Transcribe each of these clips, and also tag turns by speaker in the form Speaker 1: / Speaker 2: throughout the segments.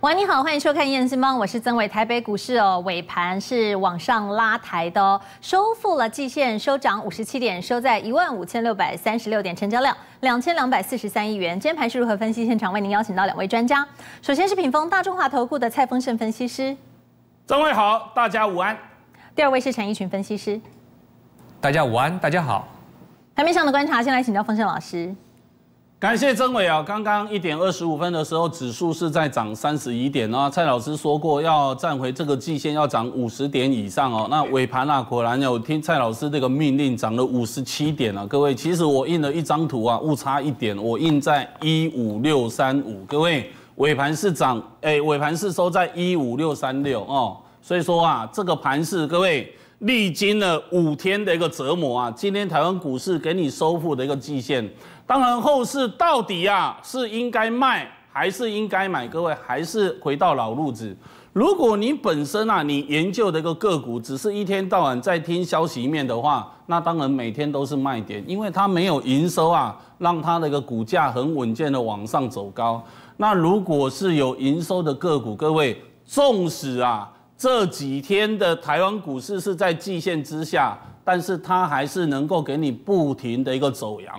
Speaker 1: 喂，你好，欢迎收看《燕新帮》，我是曾伟。台北股市哦，尾盘是往上拉抬的哦，收复了季线，收涨五十七点，收在一万五千六百三十六点，成交量两千两百四十三亿元。今天盘是如何分析？现场为您邀请到两位专家，首先是品峰大中华投顾的蔡丰盛分析师，曾伟好，大家午安。第二位是陈奕群分析师，
Speaker 2: 大家午安，大家好。
Speaker 1: 台面上的观察，先来请教丰盛老师。
Speaker 2: 感谢曾伟啊！刚刚一点二十五分的时候，指数是在涨三十一点啊。蔡老师说过要站回这个季线，要涨五十点以上哦。那尾盘啊，果然有听蔡老师这个命令，涨了五十七点啊。各位，其实我印了一张图啊，误差一点，我印在一五六三五。各位，尾盘是涨，哎，尾盘是收在一五六三六哦。所以说啊，这个盘是各位历经了五天的一个折磨啊，今天台湾股市给你收复的一个季线。当然，后市到底啊是应该卖还是应该买？各位还是回到老路子。如果你本身啊，你研究的一个个股，只是一天到晚在听消息面的话，那当然每天都是卖点，因为它没有营收啊，让它的一个股价很稳健的往上走高。那如果是有营收的个股，各位纵使啊这几天的台湾股市是在季线之下，但是它还是能够给你不停的一个走阳。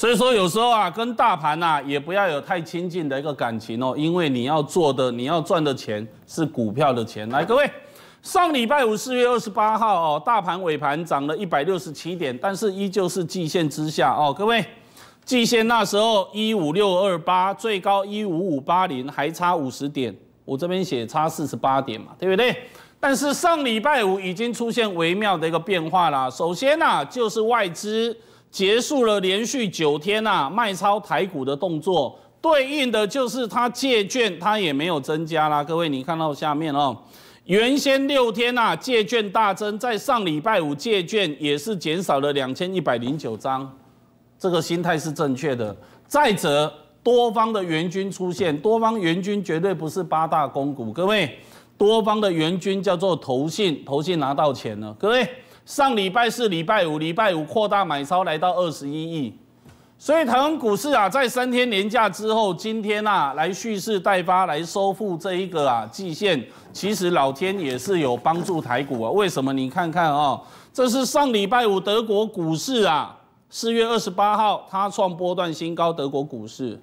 Speaker 2: 所以说有时候啊，跟大盘呐，也不要有太亲近的一个感情哦，因为你要做的，你要赚的钱是股票的钱。来，各位，上礼拜五四月二十八号哦，大盘尾盘涨了一百六十七点，但是依旧是季线之下哦。各位，季线那时候一五六二八，最高一五五八零，还差五十点，我这边写差四十八点嘛，对不对？但是上礼拜五已经出现微妙的一个变化啦。首先呐，就是外资。结束了连续九天呐卖超台股的动作，对应的就是他借券，他也没有增加啦。各位，你看到下面哦，原先六天呐借券大增，在上礼拜五借券也是减少了两千一百零九张，这个心态是正确的。再者，多方的援军出现，多方援军绝对不是八大公股，各位，多方的援军叫做投信，投信拿到钱了，各位。上礼拜四、礼拜五，礼拜五扩大买超来到二十一亿，所以台湾股市啊，在三天连假之后，今天啊来蓄势待发，来收复这一个啊季线。其实老天也是有帮助台股啊，为什么？你看看啊，这是上礼拜五德国股市啊，四月二十八号它创波段新高，德国股市。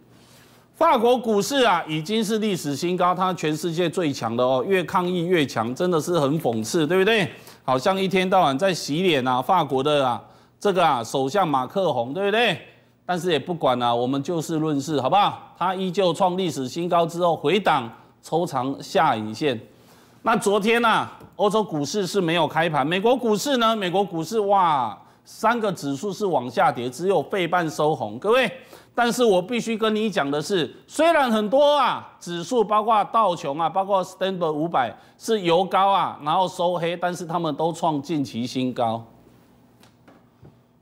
Speaker 2: 法国股市啊，已经是历史新高，它全世界最强的哦，越抗议越强，真的是很讽刺，对不对？好像一天到晚在洗脸啊，法国的啊，这个啊，首相马克宏，对不对？但是也不管了，我们就事论事好不好？它依旧创历史新高之后回档，抽长下影线。那昨天呢，欧洲股市是没有开盘，美国股市呢？美国股市哇。三个指数是往下跌，只有费半收红，各位。但是我必须跟你讲的是，虽然很多啊指数，包括道琼啊，包括 Standard 五百是油高啊，然后收黑，但是他们都创近期新高。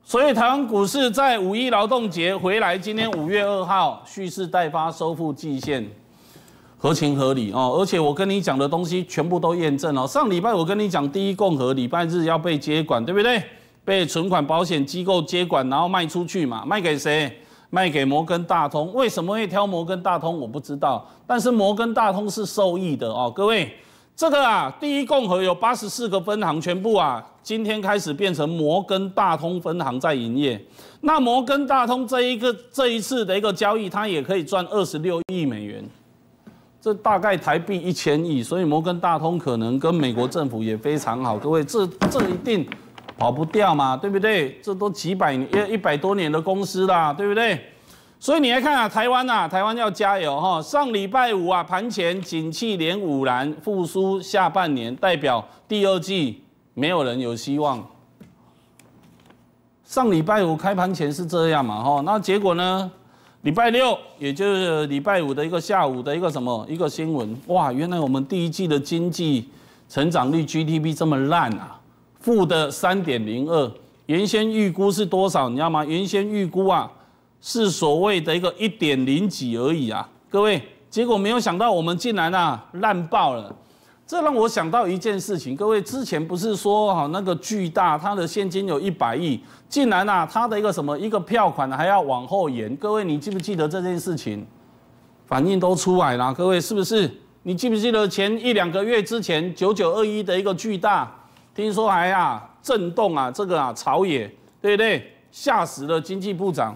Speaker 2: 所以台湾股市在五一劳动节回来，今天五月二号蓄势待发，收复季线，合情合理哦。而且我跟你讲的东西全部都验证了。上礼拜我跟你讲，第一共和礼拜日要被接管，对不对？被存款保险机构接管，然后卖出去嘛？卖给谁？卖给摩根大通。为什么会挑摩根大通？我不知道。但是摩根大通是受益的哦，各位。这个啊，第一共和有八十四个分行，全部啊，今天开始变成摩根大通分行在营业。那摩根大通这一个这一次的一个交易，它也可以赚二十六亿美元，这大概台币一千亿。所以摩根大通可能跟美国政府也非常好。各位，这这一定。跑不掉嘛，对不对？这都几百年一一百多年的公司啦，对不对？所以你来看啊，台湾呐，台湾要加油哈。上礼拜五啊，盘前景气连五蓝复苏，下半年代表第二季没有人有希望。上礼拜五开盘前是这样嘛，哈，那结果呢？礼拜六，也就是礼拜五的一个下午的一个什么一个新闻，哇，原来我们第一季的经济成长率 GDP 这么烂啊！负的三点零二，原先预估是多少？你知道吗？原先预估啊，是所谓的一个一点零几而已啊。各位，结果没有想到我们进来呢，烂爆了。这让我想到一件事情，各位之前不是说哈那个巨大，它的现金有一百亿，进来呢，它的一个什么一个票款还要往后延。各位，你记不记得这件事情？反应都出来了，各位是不是？你记不记得前一两个月之前九九二一的一个巨大？听说还啊震动啊这个啊朝野对不对吓死了经济部长，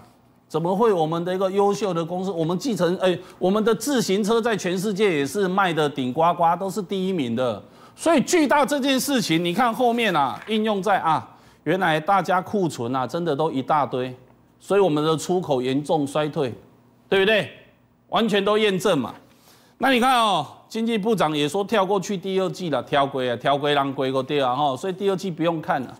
Speaker 2: 怎么会我们的一个优秀的公司，我们继承哎我们的自行车在全世界也是卖的顶呱呱，都是第一名的，所以巨大这件事情你看后面啊应用在啊原来大家库存啊真的都一大堆，所以我们的出口严重衰退，对不对完全都验证嘛，那你看哦。经济部长也说跳过去第二季了，跳过啊，跳过让龟个第啊哈，所以第二季不用看了。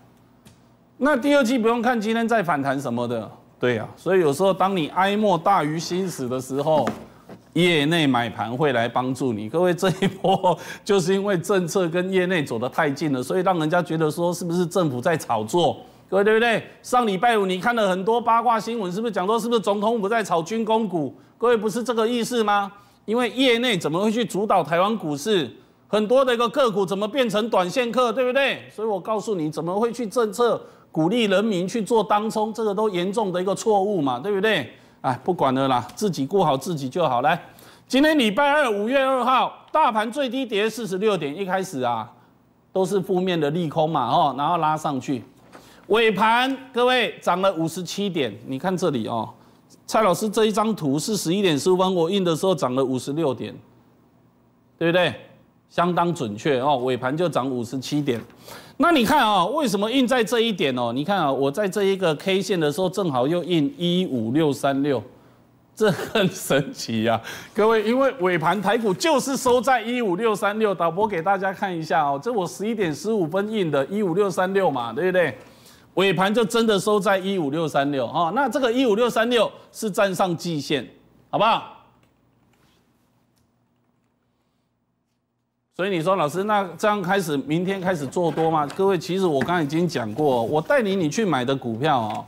Speaker 2: 那第二季不用看，今天再反弹什么的，对啊。所以有时候当你哀莫大于心死的时候，业内买盘会来帮助你。各位，这一波就是因为政策跟业内走得太近了，所以让人家觉得说是不是政府在炒作？各位对不对？上礼拜五你看了很多八卦新闻，是不是讲说是不是总统不在炒军工股？各位不是这个意思吗？因为业内怎么会去主导台湾股市？很多的一个个股怎么变成短线客，对不对？所以我告诉你，怎么会去政策鼓励人民去做当冲，这个都严重的一个错误嘛，对不对？哎，不管了啦，自己顾好自己就好。来，今天礼拜二，五月二号，大盘最低跌四十六点，一开始啊都是负面的利空嘛，哦，然后拉上去，尾盘各位涨了五十七点，你看这里哦。蔡老师这一张图是十一点十五分，我印的时候涨了五十六点，对不对？相当准确哦，尾盘就涨五十七点。那你看啊，为什么印在这一点哦？你看啊，我在这一个 K 线的时候，正好又印一五六三六，这很神奇呀，各位，因为尾盘台股就是收在一五六三六。导播给大家看一下哦，这我十一点十五分印的一五六三六嘛，对不对？尾盘就真的收在一五六三六啊，那这个一五六三六是站上季线，好不好？所以你说老师，那这样开始，明天开始做多吗？各位，其实我刚刚已经讲过，我带领你去买的股票啊，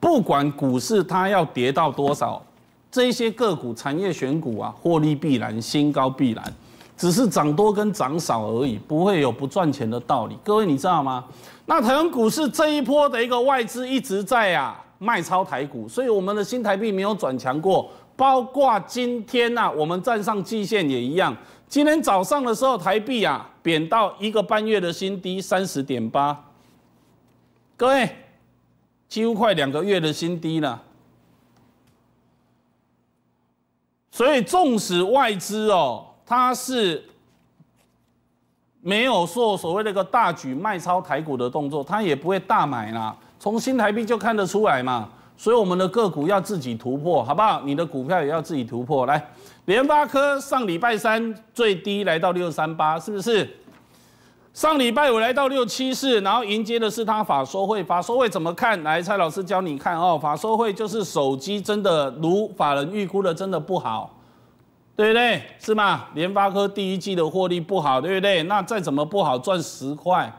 Speaker 2: 不管股市它要跌到多少，这些个股、产业选股啊，获利必然，新高必然。只是涨多跟涨少而已，不会有不赚钱的道理。各位你知道吗？那台湾股市这一波的一个外资一直在啊卖超台股，所以我们的新台币没有转强过。包括今天呐，我们站上季线也一样。今天早上的时候，台币啊贬到一个半月的新低三十点八，各位几乎快两个月的新低了。所以纵使外资哦。他是没有做所谓的一个大举卖超台股的动作，他也不会大买啦，从新台币就看得出来嘛。所以我们的个股要自己突破，好不好？你的股票也要自己突破。来，联发科上礼拜三最低来到六三八，是不是？上礼拜五来到六七四，然后迎接的是他法收会。法收会怎么看？来，蔡老师教你看哦。法收会就是手机真的如法人预估的真的不好。对不对？是吗？联发科第一季的获利不好，对不对？那再怎么不好，赚十块，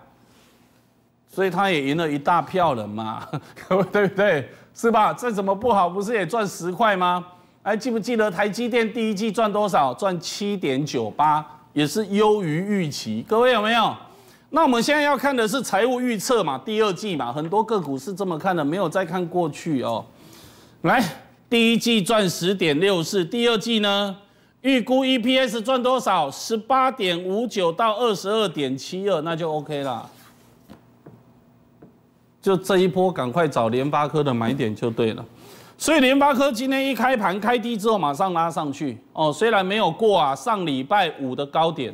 Speaker 2: 所以他也赢了一大票人嘛，对不对？是吧？再怎么不好，不是也赚十块吗？还记不记得台积电第一季赚多少？赚七点九八，也是优于预期。各位有没有？那我们现在要看的是财务预测嘛，第二季嘛，很多个股是这么看的，没有再看过去哦。来，第一季赚十点六四，第二季呢？预估 E P S 赚多少？十八点五九到二十二点七二，那就 O K 了。就这一波，赶快找联发科的买点就对了。所以联发科今天一开盘开低之后，马上拉上去。哦，虽然没有过啊上礼拜五的高点，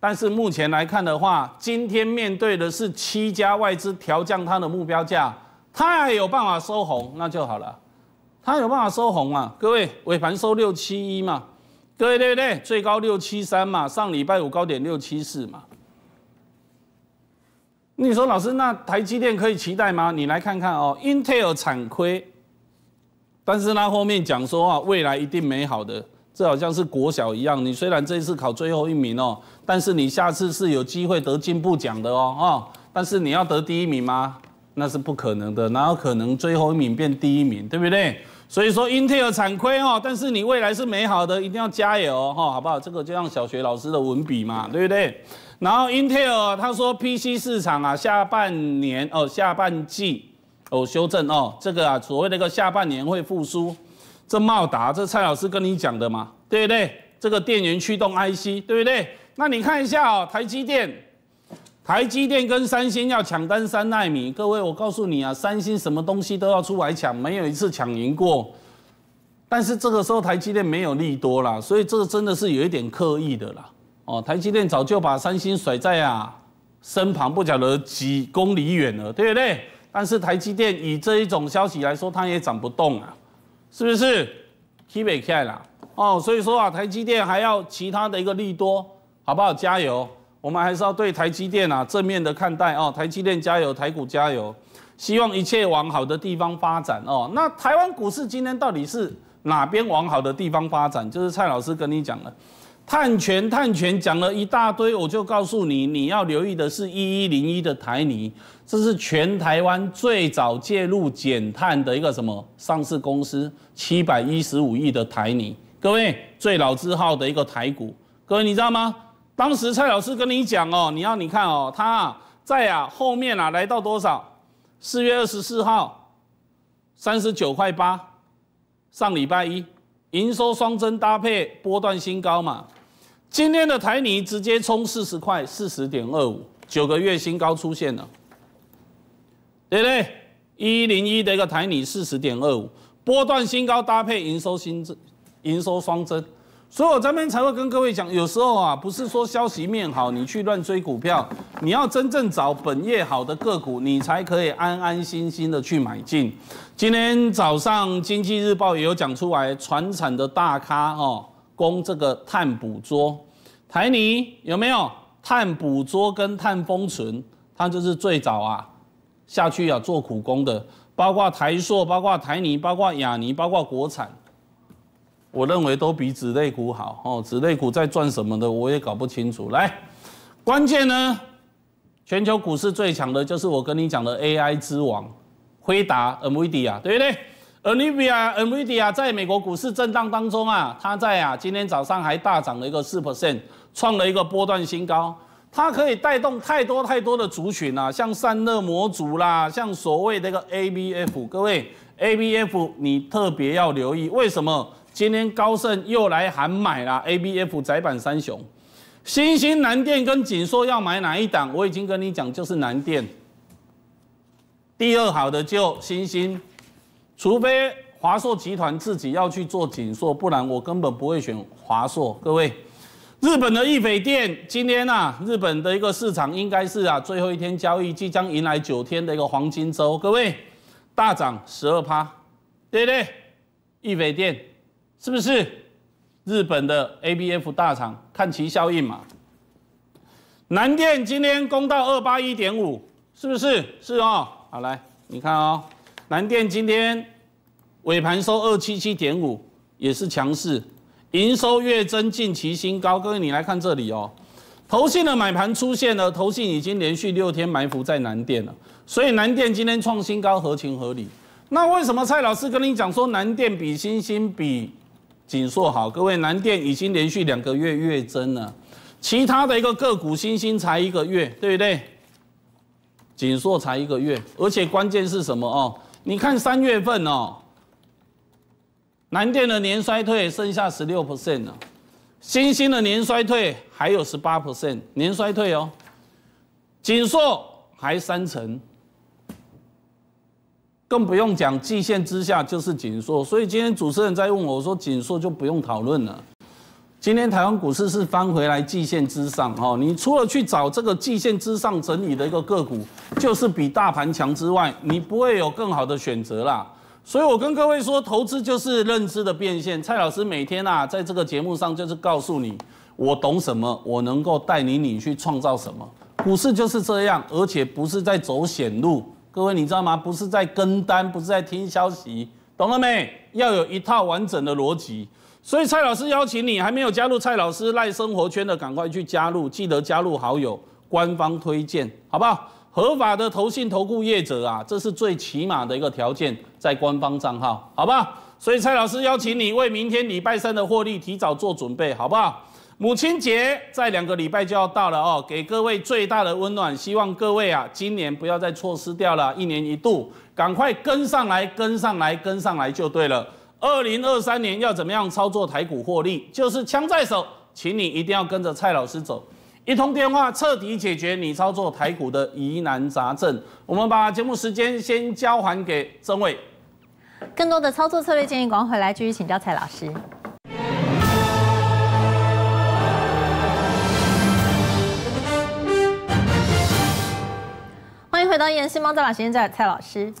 Speaker 2: 但是目前来看的话，今天面对的是七家外资调降它的目标价，它有办法收红，那就好了。它有办法收红啊？各位尾盘收六七一嘛。对对对，最高六七三嘛，上礼拜五高点六七四嘛。你说老师，那台积电可以期待吗？你来看看哦，Intel 惨亏，但是他后面讲说啊，未来一定美好的。这好像是国小一样，你虽然这次考最后一名哦，但是你下次是有机会得进步奖的哦，哦，但是你要得第一名吗？那是不可能的，哪有可能最后一名变第一名，对不对？所以说，Intel 惨亏哦，但是你未来是美好的，一定要加油哈，好不好？这个就像小学老师的文笔嘛，对不对？然后 Intel 他说 PC 市场啊，下半年哦，下半季哦，修正哦，这个啊，所谓的一个下半年会复苏，这茂达这蔡老师跟你讲的嘛，对不对？这个电源驱动 IC，对不对？那你看一下哦，台积电。台积电跟三星要抢单三纳米，各位我告诉你啊，三星什么东西都要出来抢，没有一次抢赢过。但是这个时候台积电没有利多啦，所以这个真的是有一点刻意的啦。哦，台积电早就把三星甩在啊身旁不晓得几公里远了，对不对？但是台积电以这一种消息来说，它也涨不动啊，是不是？Keep it q u i e t 啦，哦，所以说啊，台积电还要其他的一个利多，好不好？加油！我们还是要对台积电啊正面的看待哦，台积电加油，台股加油，希望一切往好的地方发展哦。那台湾股市今天到底是哪边往好的地方发展？就是蔡老师跟你讲了，碳权碳权讲了一大堆，我就告诉你，你要留意的是一一零一的台泥，这是全台湾最早介入减碳的一个什么上市公司，七百一十五亿的台泥，各位最老字号的一个台股，各位你知道吗？当时蔡老师跟你讲哦，你要你看哦，他在啊后面啊来到多少？四月二十四号，三十九块八，上礼拜一营收双增搭配波段新高嘛。今天的台泥直接冲四十块，四十点二五，九个月新高出现了，对不对？一零一的一个台泥四十点二五，波段新高搭配营收新增，营收双增。所以我这边才会跟各位讲，有时候啊，不是说消息面好，你去乱追股票，你要真正找本业好的个股，你才可以安安心心的去买进。今天早上《经济日报》也有讲出来，船产的大咖哦，供这个碳捕捉，台泥有没有？碳捕捉跟碳封存，它就是最早啊下去啊做苦工的，包括台塑，包括台泥，包括亚泥，包括国产。我认为都比纸类股好哦。纸类股在赚什么的，我也搞不清楚。来，关键呢，全球股市最强的就是我跟你讲的 AI 之王，辉达 （NVIDIA） 对不对？NVIDIA、NVIDIA 在美国股市震荡当中啊，它在啊，今天早上还大涨了一个四 percent，创了一个波段新高。它可以带动太多太多的族群啊，像散热模组啦，像所谓的一个 a b f 各位 a b f 你特别要留意，为什么？今天高盛又来喊买啦！A B F 窄板三雄，新兴南电跟锦硕要买哪一档？我已经跟你讲，就是南电。第二好的就新兴，除非华硕集团自己要去做锦硕，不然我根本不会选华硕。各位，日本的易斐电今天啊，日本的一个市场应该是啊最后一天交易，即将迎来九天的一个黄金周。各位大涨十二趴，对不对？易斐电。是不是日本的 A B F 大厂看其效应嘛？南电今天攻到二八一点五，是不是？是哦。好，来你看哦，南电今天尾盘收二七七点五，也是强势，营收月增近期新高。各位，你来看这里哦，投信的买盘出现了，投信已经连续六天埋伏在南电了，所以南电今天创新高合情合理。那为什么蔡老师跟你讲说南电比星星比？锦硕好，各位，南电已经连续两个月月增了，其他的一个个股新兴才一个月，对不对？锦硕才一个月，而且关键是什么哦？你看三月份哦，南电的年衰退剩下十六 percent 了，新兴的年衰退还有十八 percent 年衰退哦，锦硕还三成。更不用讲，季线之下就是紧缩，所以今天主持人在问我说：“紧缩就不用讨论了。”今天台湾股市是翻回来季线之上，哈，你除了去找这个季线之上整理的一个个股，就是比大盘强之外，你不会有更好的选择啦。所以我跟各位说，投资就是认知的变现。蔡老师每天啊，在这个节目上就是告诉你，我懂什么，我能够带你你去创造什么。股市就是这样，而且不是在走险路。各位，你知道吗？不是在跟单，不是在听消息，懂了没？要有一套完整的逻辑。所以蔡老师邀请你还没有加入蔡老师赖生活圈的，赶快去加入，记得加入好友，官方推荐，好不好？合法的投信投顾业者啊，这是最起码的一个条件，在官方账号，好不好？所以蔡老师邀请你为明天礼拜三的获利提早做准备，好不好？母亲节在两个礼拜就要到了哦，给各位最大的温暖，希望各位啊，今年不要再错失掉了。一年一度，赶快跟上来，跟上来，跟上来就对了。二零二三年要怎么样操作台股获利，就是枪在手，请你一定要跟着蔡老师走，一通电话彻底解决你操作台股的疑难杂症。我们把节目时间先交还给曾伟，
Speaker 1: 更多的操作策略建议，赶快来继续请教蔡老师。回到演新吗？在吗？现在蔡老师，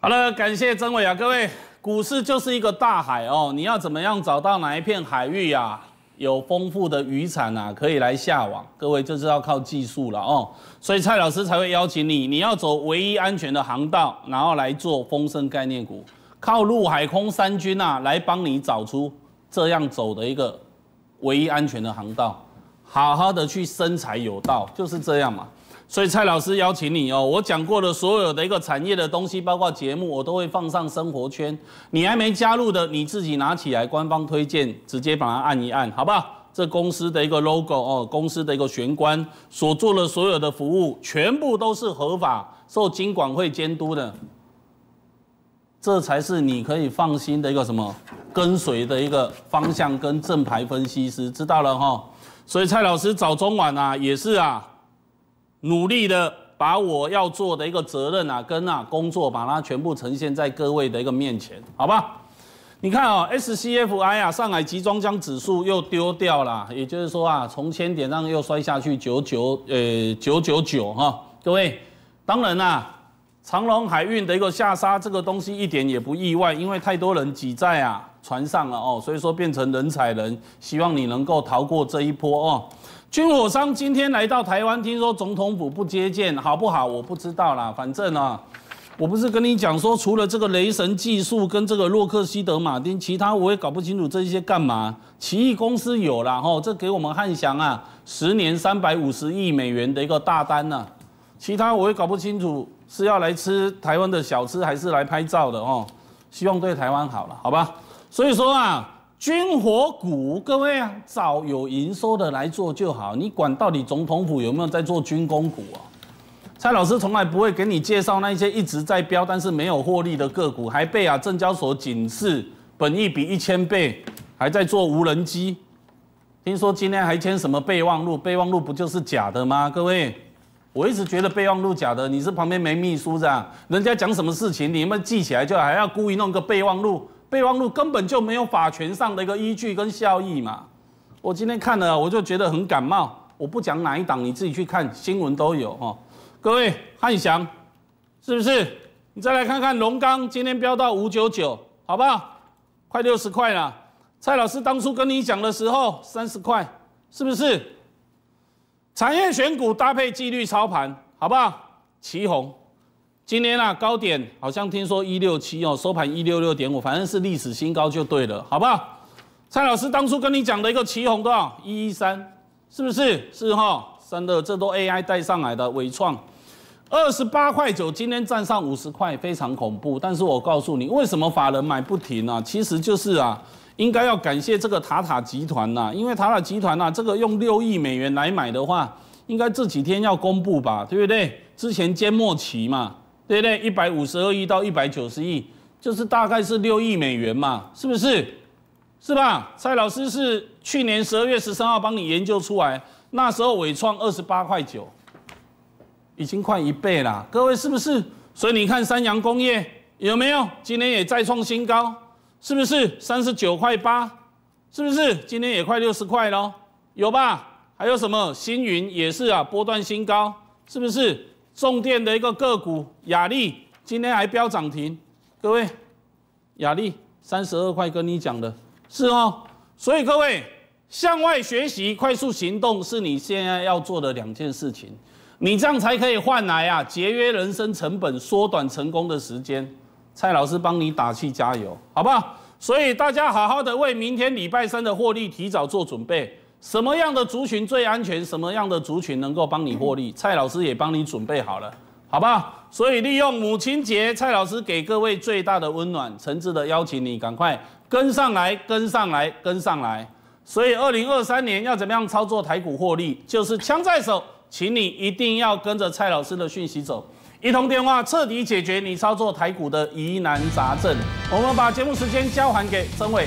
Speaker 2: 好了，感谢曾伟啊，各位，股市就是一个大海哦，你要怎么样找到哪一片海域啊，有丰富的渔产啊，可以来下网？各位就是要靠技术了哦，所以蔡老师才会邀请你，你要走唯一安全的航道，然后来做风声概念股，靠陆海空三军啊，来帮你找出这样走的一个唯一安全的航道，好好的去生财有道，就是这样嘛。所以蔡老师邀请你哦，我讲过的所有的一个产业的东西，包括节目，我都会放上生活圈。你还没加入的，你自己拿起来，官方推荐，直接把它按一按，好不好？这公司的一个 logo 哦，公司的一个玄关所做的所有的服务，全部都是合法，受金管会监督的。这才是你可以放心的一个什么跟随的一个方向，跟正牌分析师，知道了哈。所以蔡老师早中晚啊，也是啊。努力的把我要做的一个责任啊，跟啊工作，把它全部呈现在各位的一个面前，好吧？你看啊，SCFI 啊，上海集装箱指数又丢掉了，也就是说啊，从千点上又摔下去九九呃九九九哈，各位，当然啦，长隆海运的一个下杀这个东西一点也不意外，因为太多人挤在啊船上了哦，所以说变成人踩人，希望你能够逃过这一波哦。军火商今天来到台湾，听说总统府不接见，好不好？我不知道啦，反正啊，我不是跟你讲说，除了这个雷神技术跟这个洛克希德马丁，其他我也搞不清楚这些干嘛。奇异公司有了吼，这给我们汉翔啊，十年三百五十亿美元的一个大单呐，其他我也搞不清楚是要来吃台湾的小吃还是来拍照的哦。希望对台湾好了，好吧？所以说啊。军火股，各位啊，找有营收的来做就好。你管到底总统府有没有在做军工股啊？蔡老师从来不会给你介绍那些一直在飙但是没有获利的个股，还被啊证交所警示，本益比一千倍，还在做无人机。听说今天还签什么备忘录？备忘录不就是假的吗？各位，我一直觉得备忘录假的。你是旁边没秘书是啊？人家讲什么事情，你们记起来就还要故意弄个备忘录？备忘录根本就没有法权上的一个依据跟效益嘛，我今天看了我就觉得很感冒，我不讲哪一档，你自己去看新闻都有哈。各位汉翔是不是？你再来看看龙刚今天飙到五九九，好不好？快六十块了。蔡老师当初跟你讲的时候三十块，是不是？产业选股搭配纪律操盘，好不好？旗红。今天啊，高点好像听说一六七哦，收盘一六六点五，反正是历史新高就对了，好不好？蔡老师当初跟你讲的一个旗红，的吧？一一三，是不是？是哈，三的，这都 AI 带上来的。伟创二十八块九，今天站上五十块，非常恐怖。但是我告诉你，为什么法人买不停呢？其实就是啊，应该要感谢这个塔塔集团呐，因为塔塔集团呐，这个用六亿美元来买的话，应该这几天要公布吧，对不对？之前接末期嘛。对不对？一百五十二亿到一百九十亿，就是大概是六亿美元嘛，是不是？是吧？蔡老师是去年十二月十三号帮你研究出来，那时候尾创二十八块九，已经快一倍了。各位是不是？所以你看三洋工业有没有？今天也再创新高，是不是？三十九块八，是不是？今天也快六十块咯，有吧？还有什么？星云也是啊，波段新高，是不是？重电的一个个股雅利今天还飙涨停，各位，雅利三十二块跟你讲的是哦，所以各位向外学习、快速行动是你现在要做的两件事情，你这样才可以换来啊节约人生成本、缩短成功的时间。蔡老师帮你打气加油，好不好？所以大家好好的为明天礼拜三的获利提早做准备。什么样的族群最安全？什么样的族群能够帮你获利？蔡老师也帮你准备好了，好不好？所以利用母亲节，蔡老师给各位最大的温暖，诚挚的邀请你赶快跟上来，跟上来，跟上来。所以二零二三年要怎么样操作台股获利？就是枪在手，请你一定要跟着蔡老师的讯息走，一通电话彻底解决你操作台股的疑难杂症。我们把节目时间交还给曾伟。